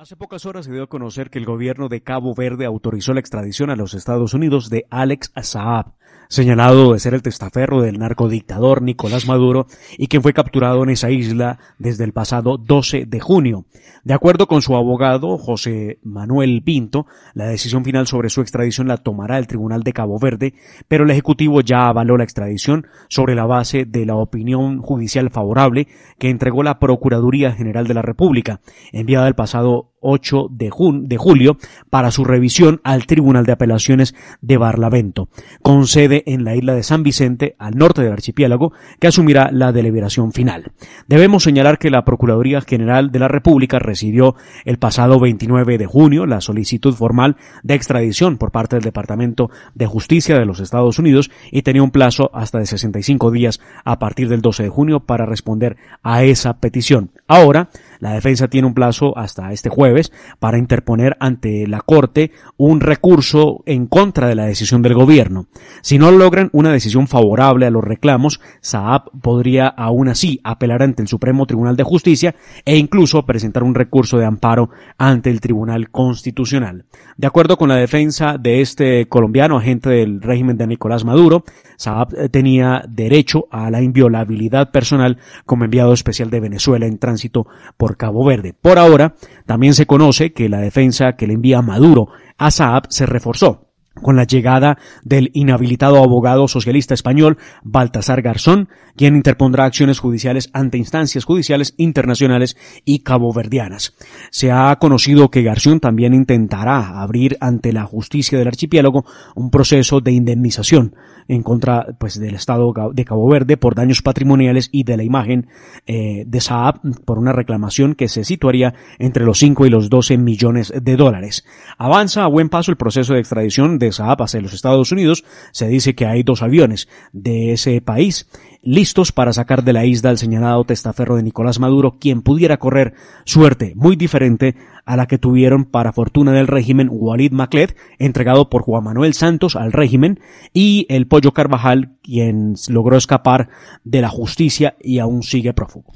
Hace pocas horas se dio a conocer que el gobierno de Cabo Verde autorizó la extradición a los Estados Unidos de Alex Saab, señalado de ser el testaferro del narcodictador Nicolás Maduro y quien fue capturado en esa isla desde el pasado 12 de junio. De acuerdo con su abogado José Manuel Pinto, la decisión final sobre su extradición la tomará el Tribunal de Cabo Verde, pero el Ejecutivo ya avaló la extradición sobre la base de la opinión judicial favorable que entregó la Procuraduría General de la República, enviada el pasado 8 de, de, julio para su revisión al Tribunal de Apelaciones de Barlavento, con sede en la isla de San Vicente, al norte del archipiélago, que asumirá la deliberación final. Debemos señalar que la Procuraduría General de la República recibió el pasado 29 de junio la solicitud formal de extradición por parte del Departamento de Justicia de los Estados Unidos y tenía un plazo hasta de 65 días a partir del 12 de junio para responder a esa petición. Ahora, la defensa tiene un plazo hasta este jueves para interponer ante la Corte un recurso en contra de la decisión del gobierno. Si no logran una decisión favorable a los reclamos, Saab podría aún así apelar ante el Supremo Tribunal de Justicia e incluso presentar un recurso de amparo ante el Tribunal Constitucional. De acuerdo con la defensa de este colombiano, agente del régimen de Nicolás Maduro, Saab eh, tenía derecho a la inviolabilidad personal como enviado especial de Venezuela en tránsito por por Cabo Verde. Por ahora, también se conoce que la defensa que le envía Maduro a Saab se reforzó con la llegada del inhabilitado abogado socialista español Baltasar Garzón, quien interpondrá acciones judiciales ante instancias judiciales internacionales y caboverdianas. Se ha conocido que Garzón también intentará abrir ante la justicia del archipiélago un proceso de indemnización en contra pues del Estado de Cabo Verde por daños patrimoniales y de la imagen eh, de Saab por una reclamación que se situaría entre los 5 y los 12 millones de dólares. Avanza a buen paso el proceso de extradición de Saab hacia los Estados Unidos. Se dice que hay dos aviones de ese país listos para sacar de la isla al señalado testaferro de Nicolás Maduro, quien pudiera correr suerte muy diferente a la que tuvieron para fortuna del régimen Walid Macled, entregado por Juan Manuel Santos al régimen, y el Pollo Carvajal, quien logró escapar de la justicia y aún sigue prófugo.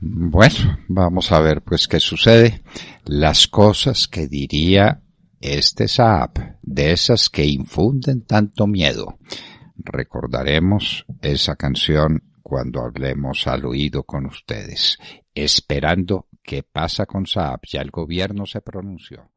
Bueno, vamos a ver pues qué sucede. Las cosas que diría este Saab, de esas que infunden tanto miedo. Recordaremos esa canción cuando hablemos al oído con ustedes, esperando qué pasa con Saab. Ya el gobierno se pronunció.